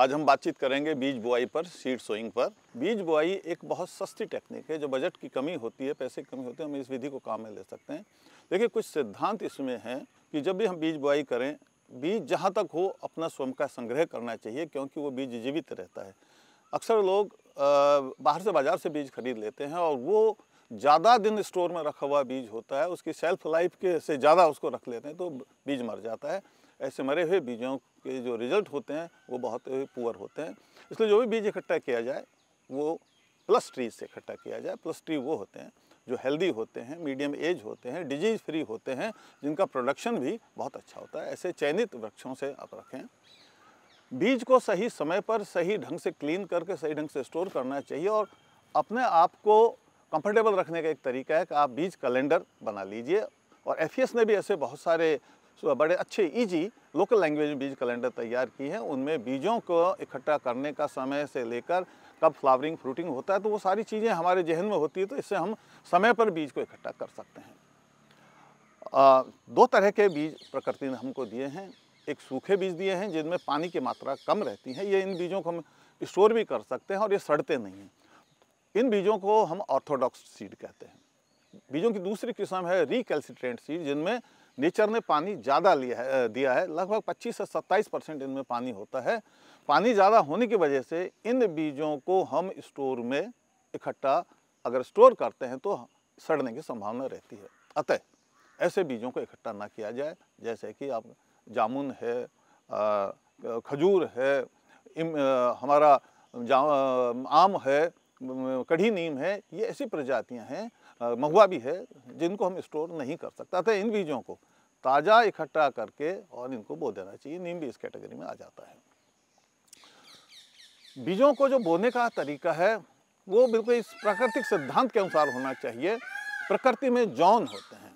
आज हम बातचीत करेंगे बीज बुआई पर सीड सोइंग पर बीज बुआई एक बहुत सस्ती टेक्निक है जो बजट की कमी होती है पैसे की कमी होती है हम इस विधि को काम में ले सकते हैं देखिए कुछ सिद्धांत इसमें हैं कि जब भी हम बीज बुआई करें बीज जहाँ तक हो अपना स्वयं का संग्रह करना चाहिए क्योंकि वो बीज जीवित रहता है अक्सर लोग बाहर से बाज़ार से बीज खरीद लेते हैं और वो ज़्यादा दिन स्टोर में रखा हुआ बीज होता है उसकी सेल्फ लाइफ के से ज़्यादा उसको रख लेते हैं तो बीज मर जाता है ऐसे मरे हुए बीजों के जो रिजल्ट होते हैं वो बहुत पुअर होते हैं इसलिए जो भी बीज इकट्ठा किया जाए वो प्लस ट्री से इकट्ठा किया जाए प्लस ट्री वो होते हैं जो हेल्दी होते हैं मीडियम एज होते हैं डिजीज़ फ्री होते हैं जिनका प्रोडक्शन भी बहुत अच्छा होता है ऐसे चयनित वृक्षों से आप रखें बीज को सही समय पर सही ढंग से क्लीन करके सही ढंग से स्टोर करना चाहिए और अपने आप को कंफर्टेबल रखने का एक तरीका है कि आप बीज कैलेंडर बना लीजिए और एफ ने e भी ऐसे बहुत सारे बड़े अच्छे ईजी लोकल लैंग्वेज में बीज कैलेंडर तैयार की है उनमें बीजों को इकट्ठा करने का समय से लेकर कब फ्लावरिंग फ्रूटिंग होता है तो वो सारी चीज़ें हमारे जहन में होती है तो इससे हम समय पर बीज को इकट्ठा कर सकते हैं आ, दो तरह के बीज प्रकृति ने हमको दिए हैं एक सूखे बीज दिए हैं जिनमें पानी की मात्रा कम रहती है ये इन बीजों को हम स्टोर भी कर सकते हैं और ये सड़ते नहीं हैं इन बीजों को हम ऑर्थोडॉक्स सीड कहते हैं बीजों की दूसरी किस्म है रिकेल्सिट्रेंट सीड जिनमें नेचर ने पानी ज़्यादा लिया है दिया है लगभग 25 से 27 परसेंट इनमें पानी होता है पानी ज़्यादा होने की वजह से इन बीजों को हम स्टोर में इकट्ठा अगर स्टोर करते हैं तो सड़ने की संभावना रहती है अतः ऐसे बीजों को इकट्ठा ना किया जाए जैसे कि आप जामुन है खजूर है इम, हमारा आम है कढ़ी नीम है ये ऐसी प्रजातियां हैं महुआ भी है जिनको हम स्टोर नहीं कर सकते अतः इन बीजों को ताज़ा इकट्ठा करके और इनको बो देना चाहिए नीम भी इस कैटेगरी में आ जाता है बीजों को जो बोने का तरीका है वो बिल्कुल इस प्राकृतिक सिद्धांत के अनुसार होना चाहिए प्रकृति में जौन होते हैं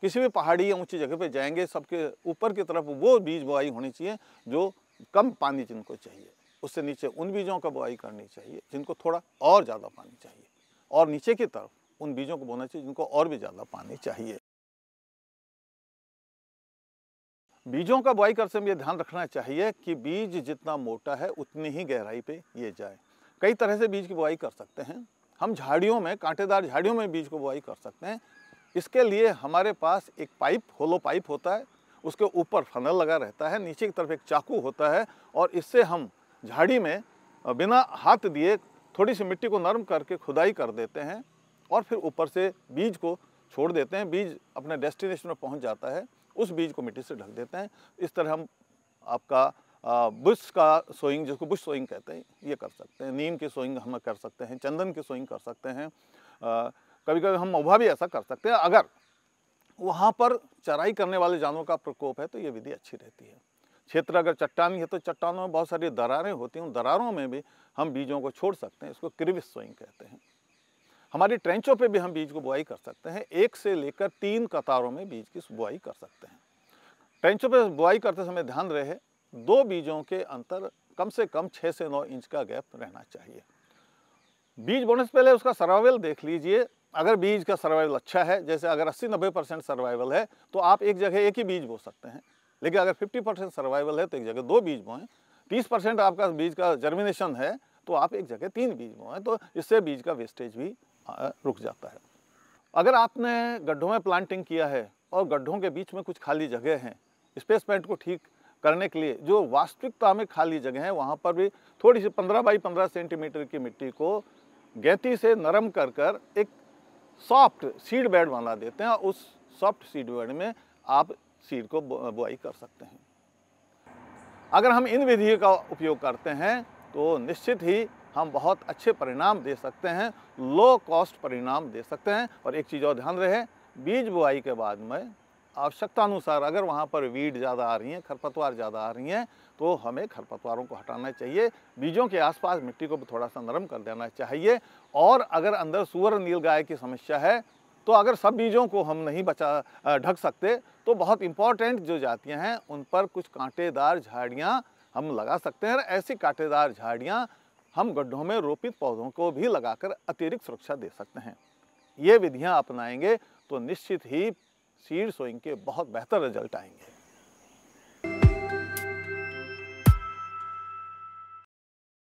किसी भी पहाड़ी या ऊंची जगह पे जाएंगे सबके ऊपर की तरफ वो बीज बुआई होनी चाहिए जो कम पानी जिनको चाहिए उससे नीचे उन बीजों का बुआई करनी चाहिए जिनको थोड़ा और ज़्यादा पानी चाहिए और नीचे की तरफ उन बीजों को बोना चाहिए जिनको और भी ज़्यादा पानी चाहिए बीजों का बुआई करते समय ये ध्यान रखना चाहिए कि बीज जितना मोटा है उतनी ही गहराई पे ये जाए कई तरह से बीज की बुआई कर सकते हैं हम झाड़ियों में कांटेदार झाड़ियों में बीज को बुआई कर सकते हैं इसके लिए हमारे पास एक पाइप होलो पाइप होता है उसके ऊपर फनल लगा रहता है नीचे की तरफ एक चाकू होता है और इससे हम झाड़ी में बिना हाथ दिए थोड़ी सी मिट्टी को नरम करके खुदाई कर देते हैं और फिर ऊपर से बीज को छोड़ देते हैं बीज अपने डेस्टिनेशन में पहुंच जाता है उस बीज को मिट्टी से ढक देते हैं इस तरह हम आपका बुश का सोइंग जिसको बुश सोइंग कहते हैं ये कर सकते हैं नीम की सोइंग हम कर सकते हैं चंदन की सोइंग कर सकते हैं कभी कभी हम महुआ भी ऐसा कर सकते हैं अगर वहाँ पर चराई करने वाले जानवरों का प्रकोप है तो ये विधि अच्छी रहती है क्षेत्र अगर चट्टानी है तो चट्टानों में बहुत सारी दरारें होती हैं उन दरारों में भी हम बीजों को छोड़ सकते हैं इसको क्रिविस सोइंग कहते हैं हमारी ट्रेंचों पे भी हम बीज को बुआई कर सकते हैं एक से लेकर तीन कतारों में बीज की बुआई कर सकते हैं ट्रेंचों पे बुआई करते समय ध्यान रहे दो बीजों के अंतर कम से कम छः से नौ इंच का गैप रहना चाहिए बीज बोने से पहले उसका सर्वाइवल देख लीजिए अगर बीज का सर्वाइवल अच्छा है जैसे अगर 80-90 परसेंट सर्वाइवल है तो आप एक जगह एक ही बीज बो सकते हैं लेकिन अगर 50 परसेंट सर्वाइवल है तो एक जगह दो बीज बोएं 30 परसेंट आपका बीज का जर्मिनेशन है तो आप एक जगह तीन बीज बोएं तो इससे बीज का वेस्टेज भी रुक जाता है अगर आपने गड्ढों में प्लांटिंग किया है और गड्ढों के बीच में कुछ खाली जगह हैं स्पेसमेंट को ठीक करने के लिए जो वास्तविकता में खाली जगह है वहाँ पर भी थोड़ी सी पंद्रह बाई पंद्रह सेंटीमीटर की मिट्टी को गैती से नरम कर कर एक सॉफ्ट सीड बेड बना देते हैं और उस सॉफ्ट सीड बेड में आप सीड को बुआई कर सकते हैं अगर हम इन विधियों का उपयोग करते हैं तो निश्चित ही हम बहुत अच्छे परिणाम दे सकते हैं लो कॉस्ट परिणाम दे सकते हैं और एक चीज़ और ध्यान रहे बीज बुआई के बाद में आवश्यकतानुसार अगर वहाँ पर वीड ज़्यादा आ रही हैं खरपतवार ज़्यादा आ रही हैं तो हमें खरपतवारों को हटाना चाहिए बीजों के आसपास मिट्टी को भी थोड़ा सा नरम कर देना चाहिए और अगर अंदर सुअर नील गाय की समस्या है तो अगर सब बीजों को हम नहीं बचा ढक सकते तो बहुत इंपॉर्टेंट जो जातियाँ हैं उन पर कुछ कांटेदार झाड़ियाँ हम लगा सकते हैं ऐसी कांटेदार झाड़ियाँ हम गड्ढों में रोपित पौधों को भी लगाकर अतिरिक्त सुरक्षा दे सकते हैं ये विधियाँ अपनाएंगे तो निश्चित ही सीड सोइंग के बहुत बेहतर रिजल्ट आएंगे